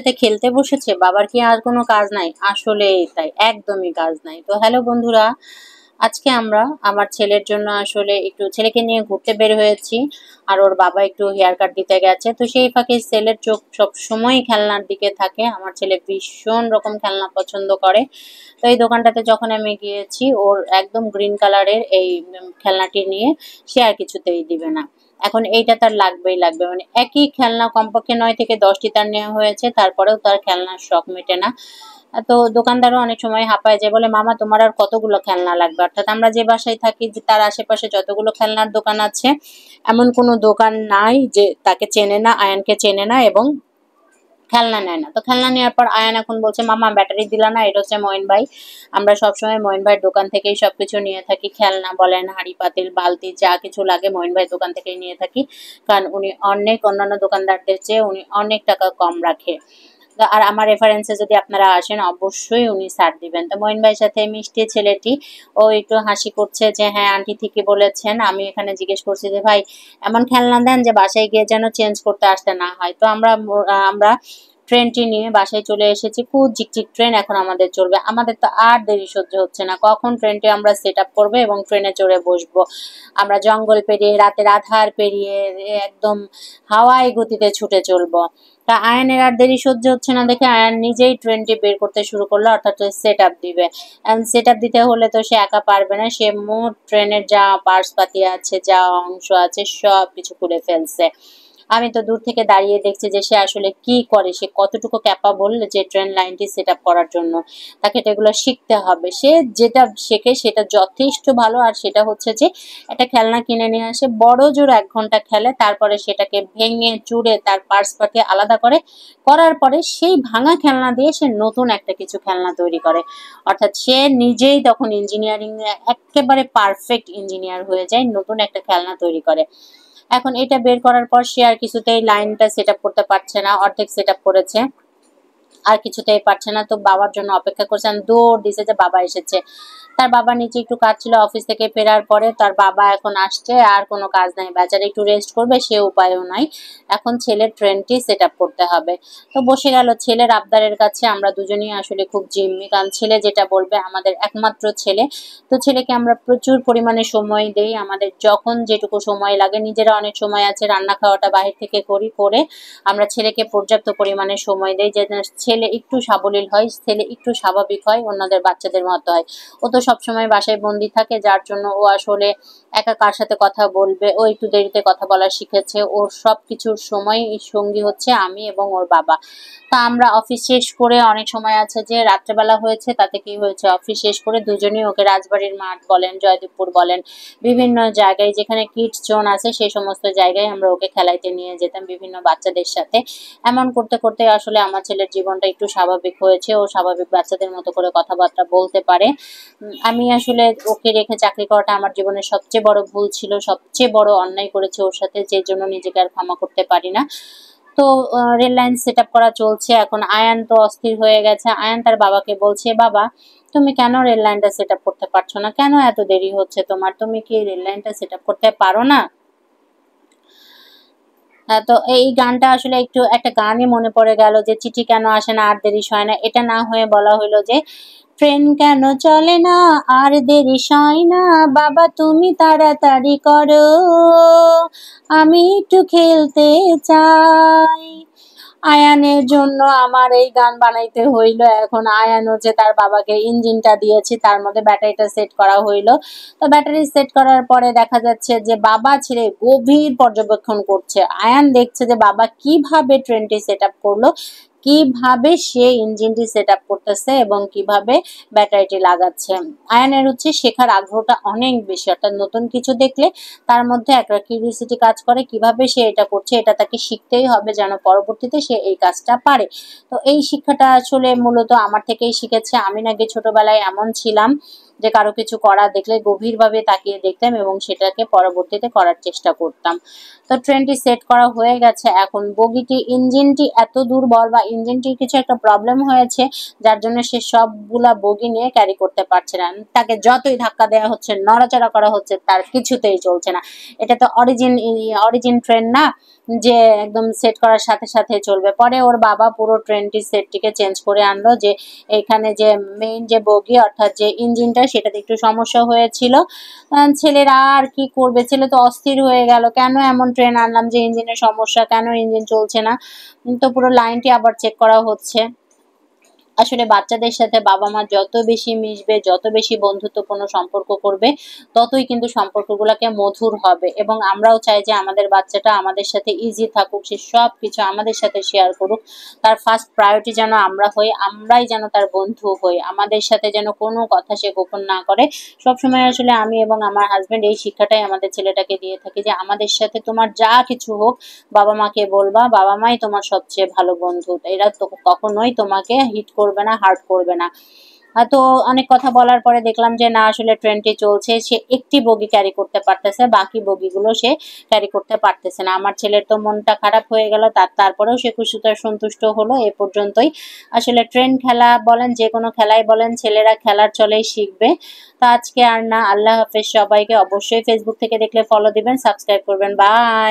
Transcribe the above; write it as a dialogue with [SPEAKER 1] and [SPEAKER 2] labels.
[SPEAKER 1] সাথে খেলতে বসেছে বাবার কি আর কোনো কাজ নাই আসলে তাই একদমই কাজ নাই তো হ্যালো বন্ধুরা আজকে আমরা আমার ছেলের জন্য আসলে একটু ছেলেকে নিয়ে ঘুরতে বের হয়েছি আর ওর বাবা একটু হেয়ার কাট দিতে গেছে তো সেই ফাঁকে ছেলের চোখ সব সময় খেলনার দিকে থাকে আমার ছেলে ভীষণ রকম খেলনা পছন্দ করে তো এই দোকানটাতে যখন আমি গিয়েছি ওর একদম গ্রিন কালারের এই খেলনাটি নিয়ে সে আর কিছুতেই দিবে না এখন এইটা তার লাগবেই লাগবে মানে একই খেলনা কমপক্ষে নয় থেকে দশটি তার নেওয়া হয়েছে তারপরেও তার খেলনার শখ মেটে না তো দোকানদারও অনেক সময় হাঁপায় যে বলে মামা তোমার আর কতগুলো খেলনা লাগবে অর্থাৎ আমরা যে বাসায় থাকি যে তার আশেপাশে যতগুলো খেলনার দোকান আছে এমন কোনো দোকান নাই যে তাকে চেনে না আয়ানকে চেনে না এবং খেলনা নেয় না তো খেলনা নেওয়ার পর আয়ান এখন বলছে মামা ব্যাটারি দিল না এটা হচ্ছে ময়ন ভাই আমরা সবসময় ময়ন ভাইয়ের দোকান থেকেই সব কিছু নিয়ে থাকি খেলনা বলেন হাঁড়ি পাতিল বালতি যা কিছু লাগে ময়ন ভাইয়ের দোকান থেকেই নিয়ে থাকি কারণ উনি অনেক অন্যান্য দোকানদারদের চেয়ে উনি অনেক টাকা কম রাখে আর আমার রেফারেন্সে যদি আপনারা আসেন অবশ্যই উনি সার দিবেন তো মহিন ভাইয়ের সাথে মিষ্টি ছেলেটি ও একটু হাসি করছে যে হ্যাঁ আন্টি থেকে বলেছেন আমি এখানে জিজ্ঞেস করছি যে ভাই এমন খেলনা দেন যে বাসায় গিয়ে যেন চেঞ্জ করতে আসতে না হয় তো আমরা আমরা ট্রেনটি নিয়ে বাসায় চলে এসেছি খুব ঝিকঝিক ট্রেন এখন আমাদের চলবে আমাদের তো আর দেরি সহ্য হচ্ছে না কখন ট্রেনটি আমরা সেট আপ করবো এবং ট্রেনে চড়ে বসবো আমরা জঙ্গল পেরিয়ে রাতের আধার পেরিয়ে একদম হাওয়ায় গতিতে ছুটে চলবো তা আয়নের আর দেরি সহ্য হচ্ছে না দেখে আয়ন নিজেই ট্রেনটি বের করতে শুরু করলো অর্থাৎ সেট আপ দিবে সেট আপ দিতে হলে তো সে একা পারবে না সে মোট ট্রেনের যা পার্স পাতি আছে যা অংশ আছে সব কিছু খুলে ফেলছে আমি তো দূর থেকে দাঁড়িয়ে দেখছি যে সে আসলে কি করে সে কতটুকু ক্যাপাবল যে ট্রেন লাইনটি সেট করার জন্য তাকে এটা এগুলো শিখতে হবে সে যেটা শেখে সেটা যথেষ্ট ভালো আর সেটা হচ্ছে যে একটা খেলনা কিনে নিয়ে আসে বড় জোর এক ঘন্টা খেলে তারপরে সেটাকে ভেঙে চুড়ে তার পার্স পাকে আলাদা করে করার পরে সেই ভাঙা খেলনা দিয়ে সে নতুন একটা কিছু খেলনা তৈরি করে অর্থাৎ সে নিজেই তখন ইঞ্জিনিয়ারিং একেবারে পারফেক্ট ইঞ্জিনিয়ার হয়ে যায় নতুন একটা খেলনা তৈরি করে এখন এটা বের করার পর সে আর কিছুতেই লাইনটা সেট করতে পারছে না অর্ধেক সেট করেছে আর কিছুতেই পারছে না তো বাবার জন্য অপেক্ষা করছেন দৌড় দিছে যে বাবা এসেছে তার বাবা নিচে একটু কাজ ছিল অফিস থেকে ফেরার পরে তার বাবা এখন আসছে আর কোনো কাজ নাই বাজারে একটু রেস্ট করবে সে উপায়ও নাই এখন ছেলের ট্রেনটি সেট করতে হবে তো বসে গেল ছেলের আবদারের কাছে আমরা দুজনেই আসলে খুব জিম্মি কারণ ছেলে যেটা বলবে আমাদের একমাত্র ছেলে তো ছেলেকে আমরা প্রচুর পরিমাণে সময় দেই আমাদের যখন যেটুকু সময় লাগে নিজেরা অনেক সময় আছে রান্না খাওয়াটা বাহির থেকে করি করে আমরা ছেলেকে পর্যাপ্ত পরিমাণে সময় দেই যে ছেলে একটু সাবলীল হয় ছেলে একটু স্বাভাবিক হয় অন্যদের বাচ্চাদের মতো হয় ও তো সবসময় বাসায় বন্দি থাকে যার জন্য ও আসলে একা কার সাথে কথা বলবে ও একটু দেরিতে কথা বলা শিখেছে ওর সব কিছুর সময় সঙ্গী হচ্ছে আমি এবং ওর বাবা তা আমরা অফিস শেষ করে অনেক সময় আছে যে রাত্রেবেলা হয়েছে তাতে কি হয়েছে অফিস শেষ করে দুজনেই ওকে রাজবাড়ির মাঠ বলেন জয়দেবপুর বলেন বিভিন্ন জায়গায় যেখানে কিট জোন আছে সেই সমস্ত জায়গায় আমরা ওকে খেলাইতে নিয়ে যেতাম বিভিন্ন বাচ্চাদের সাথে এমন করতে করতে আসলে আমার ছেলের জীবন জীবনটা একটু স্বাভাবিক হয়েছে ও স্বাভাবিক বাচ্চাদের মতো করে কথাবার্তা বলতে পারে আমি আসলে ওকে রেখে চাকরি করাটা আমার জীবনের সবচেয়ে বড় ভুল ছিল সবচেয়ে বড় অন্যায় করেছে ওর সাথে যে জন্য নিজেকে আর ক্ষমা করতে পারি না তো রেল লাইন সেট করা চলছে এখন আয়ান তো অস্থির হয়ে গেছে আয়ান তার বাবাকে বলছে বাবা তুমি কেন রেল লাইনটা সেট করতে পারছো না কেন এত দেরি হচ্ছে তোমার তুমি কি রেল লাইনটা সেট করতে পারো না তো এই গানটা আসলে একটু একটা গানই মনে পড়ে গেল যে চিঠি কেন আসে না আর দেরি হয় না এটা না হয়ে বলা হইলো যে ট্রেন কেন চলে না আর দেরি সয় না বাবা তুমি তাড়াতাড়ি করো আমি একটু খেলতে চাই আয়ানের জন্য আমার এই গান বানাইতে হইলো এখন আয়ান যে তার বাবাকে ইঞ্জিনটা দিয়েছি তার মধ্যে ব্যাটারিটা সেট করা হইলো তো ব্যাটারি সেট করার পরে দেখা যাচ্ছে যে বাবা ছেড়ে গভীর পর্যবেক্ষণ করছে আয়ান দেখছে যে বাবা কিভাবে ট্রেনটি সেট আপ করলো কিভাবে সে ইঞ্জিনটি সেট আপ করতেছে এবং কিভাবে ব্যাটারিটি লাগাচ্ছে আয়ানের হচ্ছে শেখার আগ্রহটা অনেক বেশি অর্থাৎ নতুন কিছু দেখলে তার মধ্যে একটা কিউরিয়াসিটি কাজ করে কিভাবে সে এটা করছে এটা তাকে শিখতেই হবে যেন পরবর্তীতে সে এই কাজটা পারে তো এই শিক্ষাটা আসলে মূলত আমার থেকেই শিখেছে আমি নাকি ছোটবেলায় এমন ছিলাম যে কারো কিছু করা দেখলে গভীরভাবে তাকিয়ে দেখতাম এবং সেটাকে পরবর্তীতে করার চেষ্টা করতাম তো ট্রেনটি সেট করা হয়ে গেছে এখন বগিটি ইঞ্জিনটি এত দুর্বল বা ইঞ্জিনটির কিছু একটা প্রবলেম হয়েছে যার জন্য সে সবগুলা বগি নিয়ে ক্যারি করতে পারছে না তাকে যতই ধাক্কা দেওয়া হচ্ছে নড়াচড়া করা হচ্ছে তার কিছুতেই চলছে না এটা তো অরিজিন অরিজিন ট্রেন না যে একদম সেট করার সাথে সাথে চলবে পরে ওর বাবা পুরো ট্রেনটি সেটটিকে চেঞ্জ করে আনলো যে এখানে যে মেইন যে বগি অর্থাৎ যে ইঞ্জিনটা সেটাতে একটু সমস্যা হয়েছিল ছেলেরা আর কি করবে ছেলে তো অস্থির হয়ে গেল কেন এমন ট্রেন আনলাম যে ইঞ্জিনের সমস্যা কেন ইঞ্জিন চলছে না তো পুরো লাইনটি আবার চেক করা হচ্ছে আসলে বাচ্চাদের সাথে বাবা মা যত বেশি মিশবে যত বেশি বন্ধুত্বপূর্ণ সম্পর্ক করবে ততই কিন্তু সম্পর্কগুলোকে মধুর হবে এবং আমরাও চাই যে আমাদের বাচ্চাটা আমাদের সাথে ইজি থাকুক সে সব কিছু আমাদের সাথে শেয়ার করুক তার ফার্স্ট প্রায়োরিটি যেন আমরা হই আমরাই যেন তার বন্ধু হই আমাদের সাথে যেন কোনো কথা সে গোপন না করে সবসময় আসলে আমি এবং আমার হাজব্যান্ড এই শিক্ষাটাই আমাদের ছেলেটাকে দিয়ে থাকি যে আমাদের সাথে তোমার যা কিছু হোক বাবা মাকে বলবা বাবা মাই তোমার সবচেয়ে ভালো বন্ধু এরা তো কখনোই তোমাকে হিট করবে করবে না হার্ট করবে না তো অনেক কথা বলার পরে দেখলাম যে না আসলে ট্রেনটি চলছে সে একটি বগি ক্যারি করতে পারতেছে বাকি বগিগুলো সে ক্যারি করতে পারতেছে না আমার ছেলের তো মনটা খারাপ হয়ে গেল তার তারপরেও সে খুশিতে সন্তুষ্ট হলো এ পর্যন্তই আসলে ট্রেন খেলা বলেন যে কোনো খেলাই বলেন ছেলেরা খেলার চলেই শিখবে তো আজকে আর না আল্লাহ হাফেজ সবাইকে অবশ্যই ফেসবুক থেকে দেখলে ফলো দিবেন সাবস্ক্রাইব করবেন বাই